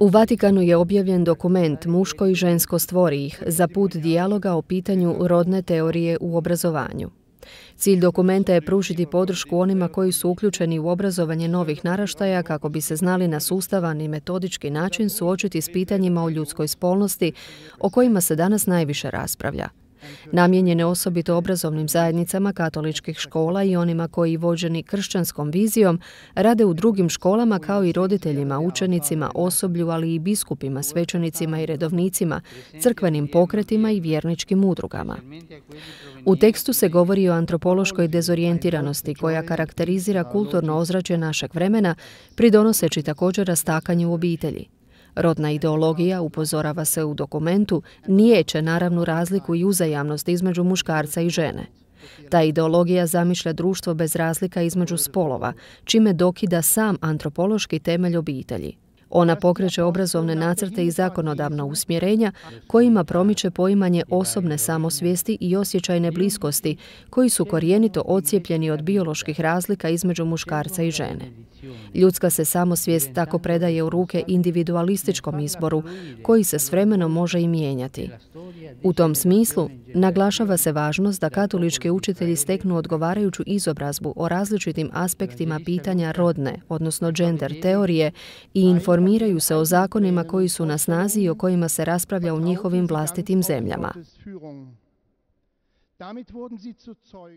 U Vatikanu je objavljen dokument Muško i žensko stvori ih za put dijaloga o pitanju rodne teorije u obrazovanju. Cilj dokumenta je pružiti podršku onima koji su uključeni u obrazovanje novih naraštaja kako bi se znali na sustavan i metodički način suočiti s pitanjima o ljudskoj spolnosti o kojima se danas najviše raspravlja. Namijenjene osobito obrazovnim zajednicama katoličkih škola i onima koji vođeni kršćanskom vizijom rade u drugim školama kao i roditeljima, učenicima, osoblju, ali i biskupima, svećenicima i redovnicima, crkvenim pokretima i vjerničkim udrugama. U tekstu se govori o antropološkoj dezorijentiranosti koja karakterizira kulturno ozračje našeg vremena, pridonoseći također rastakanju obitelji. Rodna ideologija, upozorava se u dokumentu, će naravnu razliku i uzajamnost između muškarca i žene. Ta ideologija zamišlja društvo bez razlika između spolova, čime dokida sam antropološki temelj obitelji. Ona pokreće obrazovne nacrte i zakonodavna usmjerenja kojima promiče poimanje osobne samosvijesti i osjećajne bliskosti koji su korijenito odcijepljeni od bioloških razlika između muškarca i žene. Ljudska se samosvijest tako predaje u ruke individualističkom izboru koji se s vremenom može i mijenjati. U tom smislu naglašava se važnost da katolički učitelji steknu odgovarajuću izobrazbu o različitim aspektima pitanja rodne, odnosno gender teorije i informiranja informiraju se o zakonima koji su na snazi i o kojima se raspravlja u njihovim vlastitim zemljama. Damit wurden sie zu Zeugen.